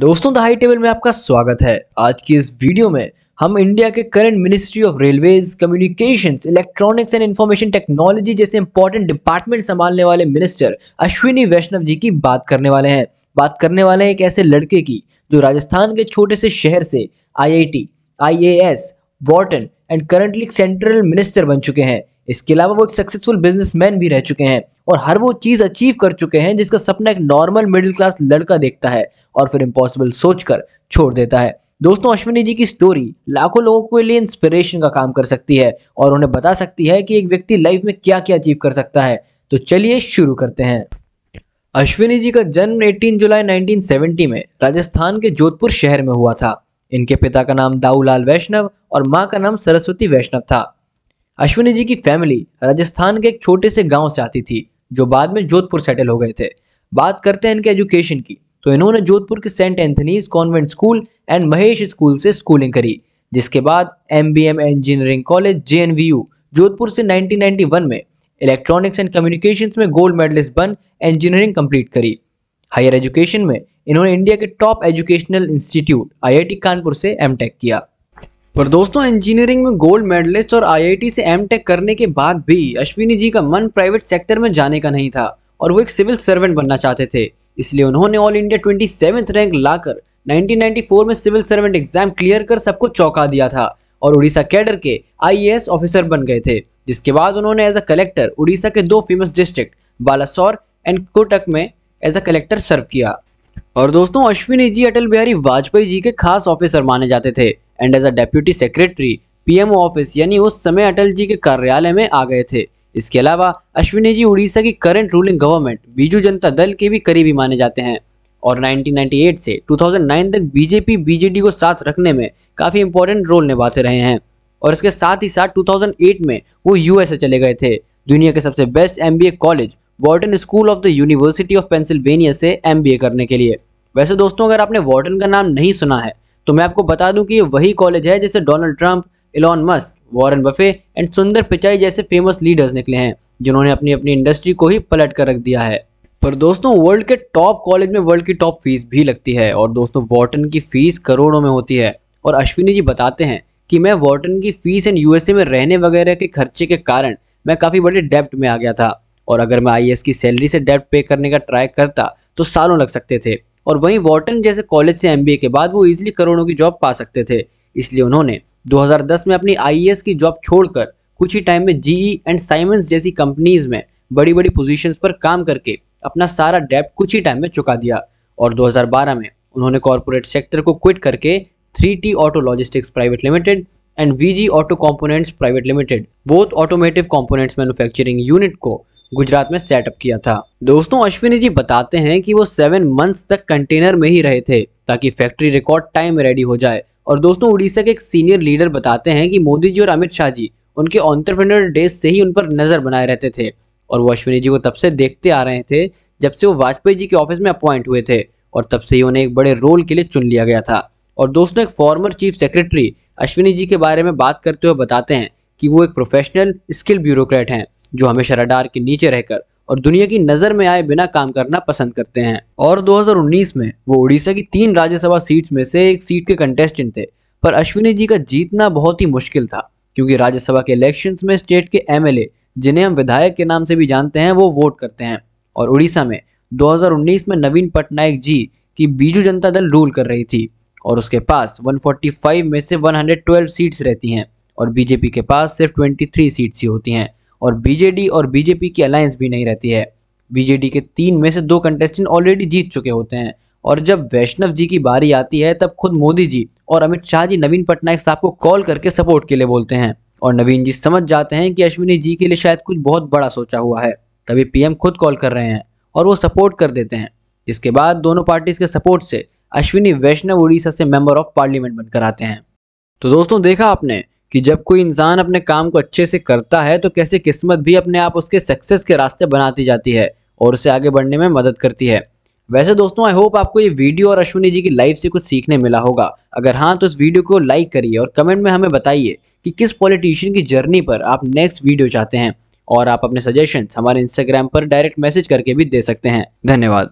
दोस्तों the high table में आपका स्वागत है आज की इस वीडियो में हम इंडिया के current ministry of railway communication electronics and information technology जैसे इंपॉर्टेंट डिपार्टमेंट संभालने वाले मिनिस्टर अश्विनी वैष्णव जी की बात करने वाले हैं बात करने वाले हैं एक ऐसे लड़के की जो राजस्थान के छोटे से शहर से IIT, IAS, Wharton and currently central minister बन चुके हैं इसके अलावा वो एक सक्सेसफुल बिजनेसमैन भी रह चुके हैं और हर वो चीज़ अचीव कर चुके हैं जिसका सपना एक नॉर्मल मिडिल क्लास लड़का देखता है और फिर इम्पॉसिबल सोचकर छोड़ देता है दोस्तों अश्विनी जी की स्टोरी लाखों लोगों के लिए इंस्पिरेशन का काम कर सकती है और उन्हें बता सकती है कि एक व्यक्ति लाइफ में क्या क्या अचीव कर सकता है तो चलिए शुरू करते हैं अश्विनी जी का जन्म 18 जुलाई 1970 में राजस्थान के जोधपुर शहर में हुआ था इनके पिता का नाम दाऊलाल वैष्णव और माँ का नाम सरस्वती वैष्णव था अश्विनी जी की फैमिली राजस्थान के एक छोटे से गांव से आती थी जो बाद में जोधपुर सेटल हो गए थे बात करते हैं इनके एजुकेशन की तो इन्होंने जोधपुर के Saint Anthony's convent school and Mahesh school से स्कूलिंग करी जिसके बाद M B M engineering college J Jodhpur से 1991 में इलेक्ट्रॉनिक्स एंड कम्युनिकेशन में गोल्ड मेडलिस्ट बन इंजीनियरिंग कंप्लीट करी हायर एजुकेशन में इन्होंने इंडिया के top educational institute IIT Kanpur से एमटेक किया पर दोस्तों इंजीनियरिंग में गोल्ड मेडलिस्ट और आईआईटी से एमटेक करने के बाद भी अश्विनी जी का मन प्राइवेट सेक्टर में जाने का नहीं था और वो एक सिविल सर्वेंट बनना चाहते थे इसलिए उन्होंने ऑल इंडिया ट्वेंटी रैंक लाकर 1994 में सिविल सर्वेंट एग्जाम क्लियर कर सबको चौंका दिया था और उड़ीसा कैडर के आईएएस ऑफिसर बन गए थे जिसके बाद उन्होंने एज अ कलेक्टर उड़ीसा के दो famous district Balasore and Cuttack में एज अ कलेक्टर सर्व किया और दोस्तों अश्विनी जी अटल बिहारी वाजपेयी जी के खास ऑफिसर माने जाते थे and as a deputy secretary PMO office यानी उस समय अटल जी के कार्यालय में आ गए थे इसके अलावा अश्विनी जी उड़ीसा की करंट रूलिंग गवर्नमेंट बीजू जनता दल के भी करीबी माने जाते हैं और 1998 से 2009 तक बीजेपी बीजेडी को साथ रखने में काफ़ी इंपॉर्टेंट रोल निभाते रहे हैं और इसके साथ ही साथ 2008 में वो यूएसए चले गए थे दुनिया के सबसे best M college Wharton school of the university of Pennsylvania से एम करने के लिए वैसे दोस्तों अगर आपने वॉर्टन का नाम नहीं सुना है तो मैं आपको बता दूं कि ये वही कॉलेज है जैसे Donald Trump Elon Musk Warren Buffett and Sundar Pichai जैसे फेमस लीडर्स निकले हैं जिन्होंने अपनी अपनी इंडस्ट्री को ही पलट कर रख दिया है पर दोस्तों वर्ल्ड के टॉप कॉलेज में वर्ल्ड की टॉप फीस भी लगती है और दोस्तों वॉटन की फीस करोड़ों में होती है और अश्विनी जी बताते हैं कि मैं वॉटन की फीस एंड यूएसए में रहने वगैरह के खर्चे के कारण मैं काफ़ी बड़े डेप्ट में आ गया था और अगर मैं आई की सैलरी से डेप्ट पे करने का ट्राई करता तो सालों लग सकते थे और वहीं वॉटन जैसे कॉलेज से एमबीए के बाद वो इजिली करोड़ों की जॉब पा सकते थे इसलिए उन्होंने 2010 में अपनी आईएएस की जॉब छोड़कर कुछ ही टाइम में जीई एंड साइमंस जैसी कंपनीज में बड़ी बड़ी पोजीशंस पर काम करके अपना सारा डेप कुछ ही टाइम में चुका दिया और 2012 में उन्होंने कॉरपोरेट सेक्टर को क्विट करके 3T auto logistics private limited and G auto components private limited both automotive components manufacturing unit को गुजरात में सेटअप किया था दोस्तों अश्विनी जी बताते हैं कि वो सेवन मंथ्स तक कंटेनर में ही रहे थे ताकि फैक्ट्री रिकॉर्ड टाइम रेडी हो जाए और दोस्तों उड़ीसा के एक सीनियर लीडर बताते हैं कि मोदी जी और अमित शाह जी उनके ऑन्टरप्रेनर डे से ही उन पर नजर बनाए रहते थे और वो अश्विनी जी को तब से देखते आ रहे थे जब से वो वाजपेयी जी के ऑफिस में अपॉइंट हुए थे और तब से ही उन्हें एक बड़े रोल के लिए चुन लिया गया था और दोस्तों एक former chief secretary Ashwini ji के बारे में बात करते हुए बताते हैं कि वो एक प्रोफेशनल स्किल ब्यूरोक्रेट हैं जो हमेशा रडार के नीचे रहकर और दुनिया की नज़र में आए बिना काम करना पसंद करते हैं और 2019 में वो उड़ीसा की तीन राज्यसभा सीट्स में से एक सीट के कंटेस्टेंट थे पर अश्विनी जी का जीतना बहुत ही मुश्किल था क्योंकि राज्यसभा के इलेक्शंस में स्टेट के एमएलए जिन्हें हम विधायक के नाम से भी जानते हैं वो वोट करते हैं और उड़ीसा में दो में नवीन पटनायक जी की बीजू जनता दल रूल कर रही थी और उसके पास वन में से वन सीट्स रहती हैं और बीजेपी के पास सिर्फ ट्वेंटी सीट्स ही होती हैं और बीजेडी और बीजेपी की अलायंस भी नहीं रहती है बीजेडी के तीन में से दो कंटेस्टेंट ऑलरेडी जीत चुके होते हैं और जब वैष्णव जी की बारी आती है तब खुद मोदी जी और अमित शाह जी नवीन पटनायक साहब को कॉल करके सपोर्ट के लिए बोलते हैं और नवीन जी समझ जाते हैं कि अश्विनी जी के लिए शायद कुछ बहुत बड़ा सोचा हुआ है तभी पीएम खुद कॉल कर रहे हैं और वो सपोर्ट कर देते हैं इसके बाद दोनों पार्टीज के सपोर्ट से अश्विनी वैष्णव उड़ीसा से मेंबर ऑफ पार्लियामेंट बनकर आते हैं तो दोस्तों देखा आपने कि जब कोई इंसान अपने काम को अच्छे से करता है तो कैसे किस्मत भी अपने आप उसके सक्सेस के रास्ते बनाती जाती है और उसे आगे बढ़ने में मदद करती है वैसे दोस्तों आई होप आपको ये वीडियो और अश्विनी जी की लाइफ से कुछ सीखने मिला होगा अगर हाँ तो इस वीडियो को लाइक करिए और कमेंट में हमें बताइए कि किस पॉलिटिशियन की जर्नी पर आप नेक्स्ट वीडियो चाहते हैं और आप अपने सजेशन हमारे इंस्टाग्राम पर डायरेक्ट मैसेज करके भी दे सकते हैं धन्यवाद